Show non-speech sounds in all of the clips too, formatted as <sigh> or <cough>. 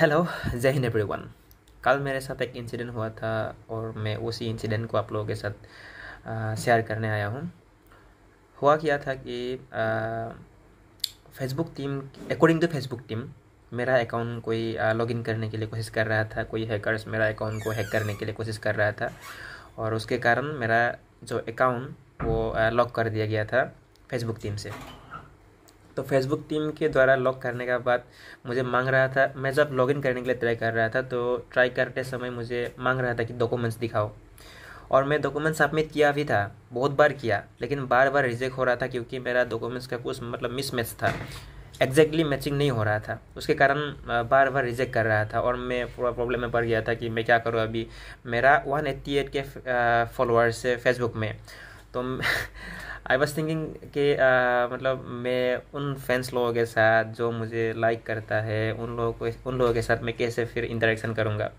hello जय Hind everyone कल मेरे साथ एक इंसिडेंट हुआ था और मैं उसी इंसिडेंट को आप लोगों के साथ शेयर करने आया हूँ हुआ क्या था कि Facebook team according to Facebook team मेरा अकाउंट कोई लॉगिन करने के लिए कोशिश कर रहा था कोई हैकर्स मेरा अकाउंट को हैक करने के लिए कोशिश कर रहा था और उसके कारण मेरा जो अकाउंट वो लॉक कर दिया गया था फेसबुक टीम से तो फेसबुक टीम के द्वारा लॉग करने के बाद मुझे मांग रहा था मैं जब लॉग इन करने के लिए ट्राई कर रहा था तो ट्राई करते समय मुझे मांग रहा था कि डॉक्यूमेंट्स दिखाओ और मैं डॉक्यूमेंट सबमिट किया भी था बहुत बार किया लेकिन बार बार रिजेक्ट हो रहा था क्योंकि मेरा डॉक्यूमेंट्स का कुछ मतलब मिसमैच था एग्जैक्टली मैचिंग नहीं हो रहा था उसके कारण बार बार रिजेक्ट कर रहा था और मैं पूरा प्रॉब्लम में पड़ गया था कि मैं क्या करूँ अभी मेरा one eighty eight K followers है फेसबुक में तो <laughs> आई वॉज थिंकिंग कि मतलब मैं उन फैंस लोगों के साथ जो मुझे लाइक करता है उन लोगों को उन लोगों के साथ मैं कैसे फिर इंटरेक्शन करूँगा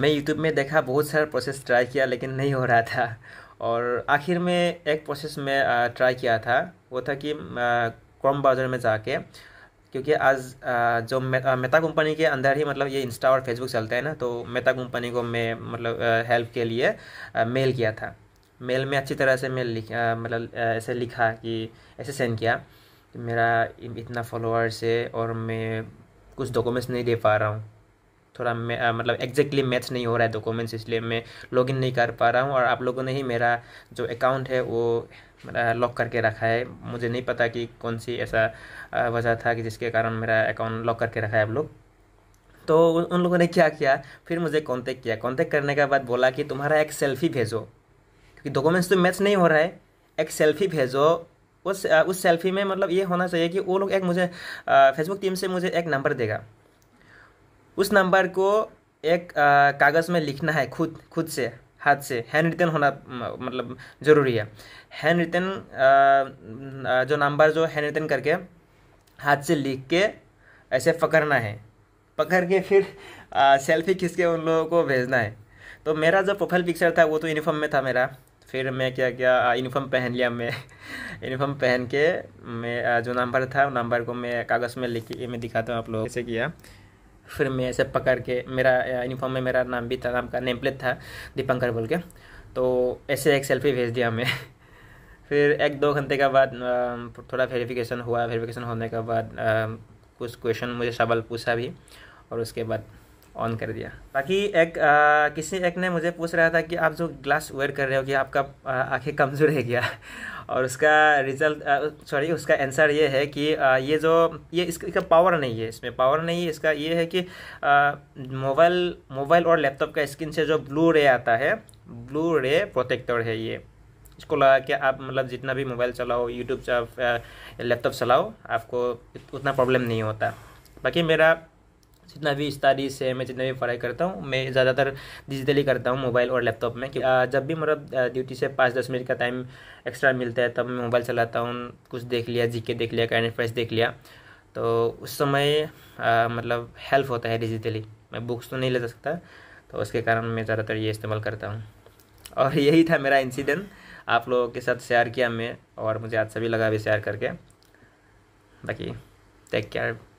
मैं यूट्यूब में देखा बहुत सारा प्रोसेस ट्राई किया लेकिन नहीं हो रहा था और आखिर में एक प्रोसेस में ट्राई किया था वो था कि क्रोम ब्राउज़र में जाके क्योंकि आज जो मेता कंपनी के अंदर ही मतलब ये इंस्टा और फेसबुक चलते हैं ना तो मेता कंपनी को मैं मतलब हेल्प के लिए मेल किया था मेल में अच्छी तरह से मैं लिख मतलब ऐसे लिखा कि ऐसे सेंड किया कि मेरा इतना फॉलोअर्स है और मैं कुछ डॉक्यूमेंट्स नहीं दे पा रहा हूँ थोड़ा मैं मतलब एग्जैक्टली मैच नहीं हो रहा है डॉक्यूमेंट्स इसलिए मैं लॉगिन नहीं कर पा रहा हूँ और आप लोगों ने ही मेरा जो अकाउंट है वो लॉक करके रखा है मुझे नहीं पता कि कौन सी ऐसा वजह था कि जिसके कारण मेरा अकाउंट लॉक करके रखा है आप लोग तो उन लोगों ने क्या किया फिर मुझे कॉन्टेक्ट किया कॉन्टेक्ट करने के बाद बोला कि तुम्हारा एक सेल्फी भेजो कि डॉक्यूमेंट्स तो मैच नहीं हो रहा है एक सेल्फी भेजो उस उस सेल्फी में मतलब ये होना चाहिए कि वो लोग एक मुझे फेसबुक टीम से मुझे एक नंबर देगा उस नंबर को एक कागज़ में लिखना है खुद खुद से हाथ से हैंड रिटर्न होना मतलब ज़रूरी है हैंड रिटर्न जो नंबर जो हैंड रिटर्न करके हाथ से लिख के ऐसे पकड़ना है पकड़ के फिर सेल्फी खींच के उन लोगों को भेजना है तो मेरा जो प्रोफाइल पिक्चर था वो तो यूनिफॉर्म में था मेरा फिर मैं क्या क्या यूनिफॉर्म पहन लिया मैं यूनिफॉर्म <laughs> पहन के मैं जो नंबर था नंबर को मैं कागज़ में लिख मैं दिखाता हूँ आप लोग ऐसे किया फिर मैं ऐसे पकड़ के मेरा यूनिफॉर्म में मेरा नाम भी था नाम का नेम प्लेट था दीपंकर बोल के तो ऐसे एक सेल्फी भेज दिया मैं <laughs> फिर एक दो घंटे के बाद थोड़ा वेरिफिकेशन हुआ वेरिफिकेशन होने के बाद कुछ क्वेश्चन मुझे सवाल पूछा भी और उसके बाद ऑन कर दिया बाकी एक आ, किसी एक ने मुझे पूछ रहा था कि आप जो ग्लास वेयर कर रहे हो कि आपका आंखें कमज़ोर है क्या और उसका रिजल्ट सॉरी उसका आंसर ये है कि आ, ये जो ये इसका पावर नहीं है इसमें पावर नहीं है इसका ये है कि मोबाइल मोबाइल और लैपटॉप का स्क्रीन से जो ब्लू रे आता है ब्लू रे प्रोटेक्टर है ये इसको लगा कि आप मतलब जितना भी मोबाइल चलाओ यूट्यूब लैपटॉप चलाओ आपको उतना प्रॉब्लम नहीं होता बाकी मेरा जितना भी इस से मैं जितना भी पढ़ाई करता हूँ मैं ज़्यादातर डिजिटली करता हूँ मोबाइल और लैपटॉप में कि जब भी मतलब ड्यूटी से पाँच दस मिनट का टाइम एक्स्ट्रा मिलता है तब मैं मोबाइल चलाता हूँ कुछ देख लिया जीके देख लिया कैंड फ्रेस देख लिया तो उस समय आ, मतलब हेल्प होता है डिजिटली मैं बुक्स तो नहीं ले सकता तो उसके कारण मैं ज़्यादातर ये इस्तेमाल करता हूँ और यही था मेरा इंसिडेंट आप लोगों के साथ शेयर किया मैं और मुझे अच्छा भी लगा भी शेयर करके बाकी टेक केयर